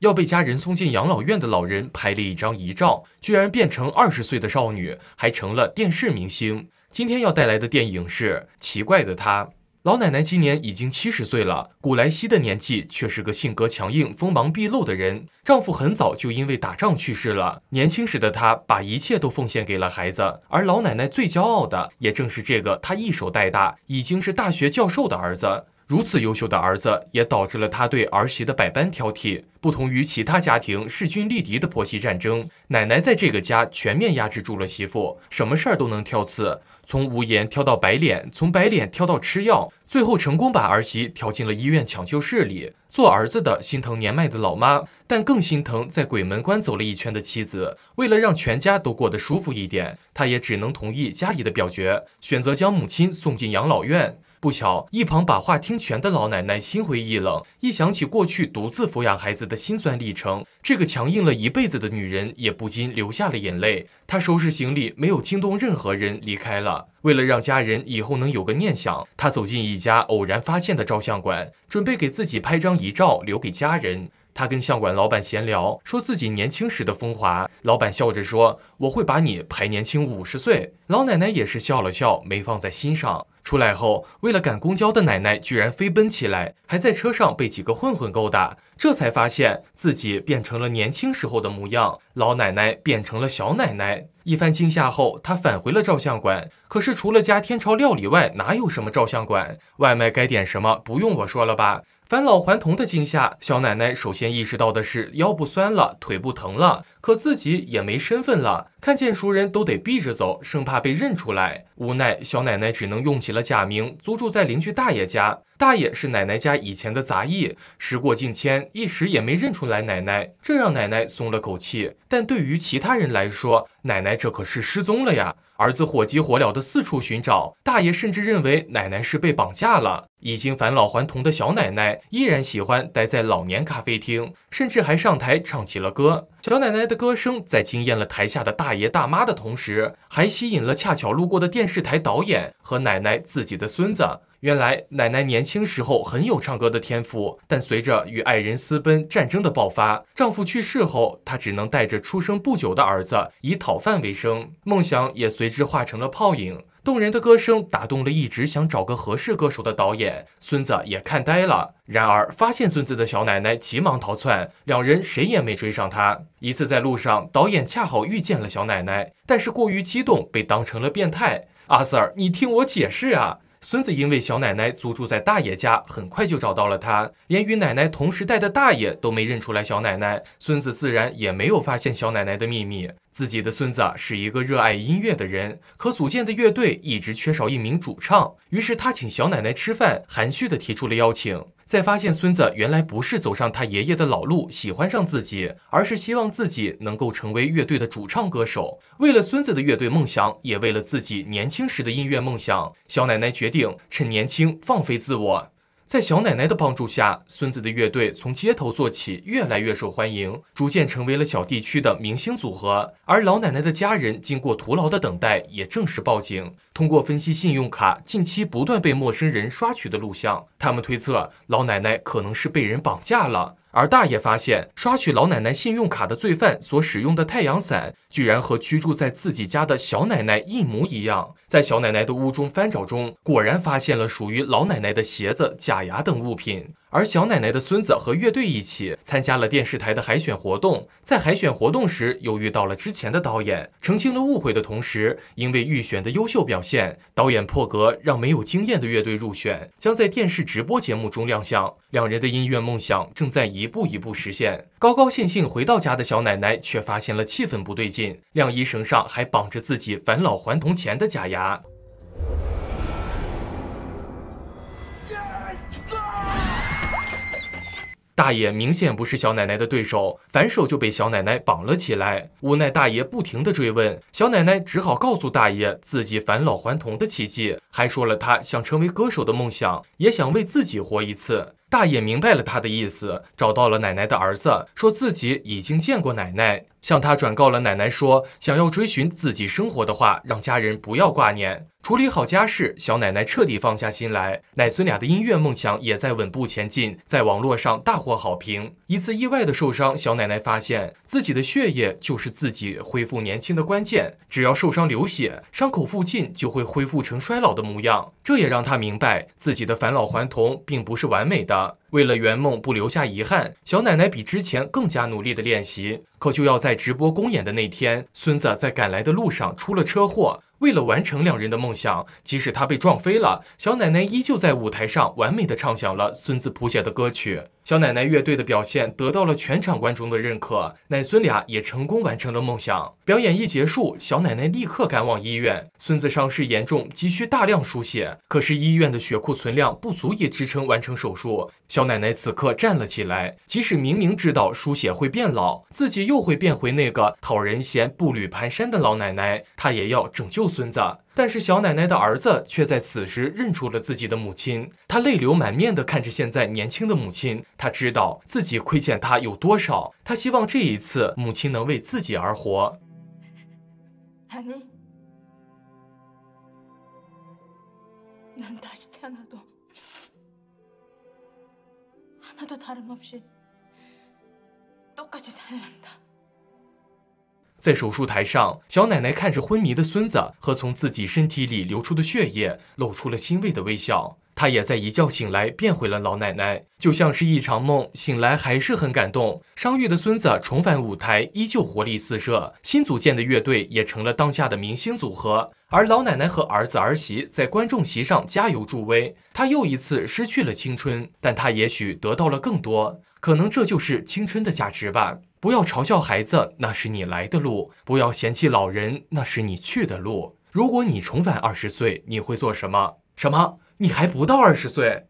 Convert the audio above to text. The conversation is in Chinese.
要被家人送进养老院的老人拍了一张遗照，居然变成二十岁的少女，还成了电视明星。今天要带来的电影是《奇怪的她》。老奶奶今年已经七十岁了，古莱西的年纪却是个性格强硬、锋芒毕露的人。丈夫很早就因为打仗去世了，年轻时的她把一切都奉献给了孩子，而老奶奶最骄傲的也正是这个她一手带大、已经是大学教授的儿子。如此优秀的儿子，也导致了他对儿媳的百般挑剔。不同于其他家庭势均力敌的婆媳战争，奶奶在这个家全面压制住了媳妇，什么事儿都能挑刺。从无言跳到白脸，从白脸跳到吃药，最后成功把儿媳挑进了医院抢救室里。做儿子的心疼年迈的老妈，但更心疼在鬼门关走了一圈的妻子。为了让全家都过得舒服一点，他也只能同意家里的表决，选择将母亲送进养老院。不巧，一旁把话听全的老奶奶心灰意冷，一想起过去独自抚养孩子的辛酸历程，这个强硬了一辈子的女人也不禁流下了眼泪。她收拾行李，没有惊动任何人，离开了。为了让家人以后能有个念想，他走进一家偶然发现的照相馆，准备给自己拍张遗照，留给家人。他跟相馆老板闲聊，说自己年轻时的风华。老板笑着说：“我会把你排年轻五十岁。”老奶奶也是笑了笑，没放在心上。出来后，为了赶公交的奶奶居然飞奔起来，还在车上被几个混混勾搭，这才发现自己变成了年轻时候的模样，老奶奶变成了小奶奶。一番惊吓后，她返回了照相馆。可是除了家天朝料理外，哪有什么照相馆？外卖该点什么，不用我说了吧？返老还童的惊吓，小奶奶首先意识到的是腰不酸了，腿不疼了，可自己也没身份了。看见熟人都得避着走，生怕被认出来。无奈小奶奶只能用起了假名，租住在邻居大爷家。大爷是奶奶家以前的杂役，时过境迁，一时也没认出来奶奶，这让奶奶松了口气。但对于其他人来说，奶奶这可是失踪了呀！儿子火急火燎地四处寻找，大爷甚至认为奶奶是被绑架了。已经返老还童的小奶奶依然喜欢待在老年咖啡厅，甚至还上台唱起了歌。小奶奶的歌声在惊艳了台下的大。大爷大妈的同时，还吸引了恰巧路过的电视台导演和奶奶自己的孙子。原来，奶奶年轻时候很有唱歌的天赋，但随着与爱人私奔、战争的爆发，丈夫去世后，她只能带着出生不久的儿子以讨饭为生，梦想也随之化成了泡影。动人的歌声打动了一直想找个合适歌手的导演，孙子也看呆了。然而发现孙子的小奶奶急忙逃窜，两人谁也没追上他。一次在路上，导演恰好遇见了小奶奶，但是过于激动被当成了变态。阿 Sir，你听我解释啊！孙子因为小奶奶租住在大爷家，很快就找到了他，连与奶奶同时代的大爷都没认出来小奶奶，孙子自然也没有发现小奶奶的秘密。自己的孙子是一个热爱音乐的人，可组建的乐队一直缺少一名主唱，于是他请小奶奶吃饭，含蓄地提出了邀请。在发现孙子原来不是走上他爷爷的老路，喜欢上自己，而是希望自己能够成为乐队的主唱歌手。为了孙子的乐队梦想，也为了自己年轻时的音乐梦想，小奶奶决定趁年轻放飞自我。在小奶奶的帮助下，孙子的乐队从街头做起，越来越受欢迎，逐渐成为了小地区的明星组合。而老奶奶的家人经过徒劳的等待，也正式报警。通过分析信用卡近期不断被陌生人刷取的录像，他们推测老奶奶可能是被人绑架了。而大爷发现，刷取老奶奶信用卡的罪犯所使用的太阳伞，居然和居住在自己家的小奶奶一模一样。在小奶奶的屋中翻找中，果然发现了属于老奶奶的鞋子、假牙等物品。而小奶奶的孙子和乐队一起参加了电视台的海选活动，在海选活动时又遇到了之前的导演，澄清了误会的同时，因为预选的优秀表现，导演破格让没有经验的乐队入选，将在电视直播节目中亮相。两人的音乐梦想正在一步一步实现。高高兴兴回到家的小奶奶却发现了气氛不对劲，晾衣绳上还绑着自己返老还童前的假牙。大爷明显不是小奶奶的对手，反手就被小奶奶绑了起来。无奈大爷不停的追问，小奶奶只好告诉大爷自己返老还童的奇迹，还说了她想成为歌手的梦想，也想为自己活一次。大爷明白了他的意思，找到了奶奶的儿子，说自己已经见过奶奶。向他转告了奶奶说：“想要追寻自己生活的话，让家人不要挂念，处理好家事。”小奶奶彻底放下心来，奶孙俩的音乐梦想也在稳步前进，在网络上大获好评。一次意外的受伤，小奶奶发现自己的血液就是自己恢复年轻的关键，只要受伤流血，伤口附近就会恢复成衰老的模样。这也让她明白，自己的返老还童并不是完美的。为了圆梦不留下遗憾，小奶奶比之前更加努力的练习。可就要在直播公演的那天，孙子在赶来的路上出了车祸。为了完成两人的梦想，即使他被撞飞了，小奶奶依旧在舞台上完美的唱响了孙子谱写的歌曲。小奶奶乐队的表现得到了全场观众的认可，奶孙俩也成功完成了梦想。表演一结束，小奶奶立刻赶往医院，孙子伤势严重，急需大量输血。可是医院的血库存量不足以支撑完成手术。小奶奶此刻站了起来，即使明明知道输血会变老，自己又会变回那个讨人嫌、步履蹒跚的老奶奶，她也要拯救。孙子，但是小奶奶的儿子却在此时认出了自己的母亲。他泪流满面的看着现在年轻的母亲，他知道自己亏欠她有多少。他希望这一次母亲能为自己而活。在手术台上，小奶奶看着昏迷的孙子和从自己身体里流出的血液，露出了欣慰的微笑。她也在一觉醒来变回了老奶奶，就像是一场梦，醒来还是很感动。伤愈的孙子重返舞台，依旧活力四射。新组建的乐队也成了当下的明星组合。而老奶奶和儿子儿媳在观众席上加油助威。她又一次失去了青春，但她也许得到了更多。可能这就是青春的价值吧。不要嘲笑孩子，那是你来的路；不要嫌弃老人，那是你去的路。如果你重返二十岁，你会做什么？什么？你还不到二十岁。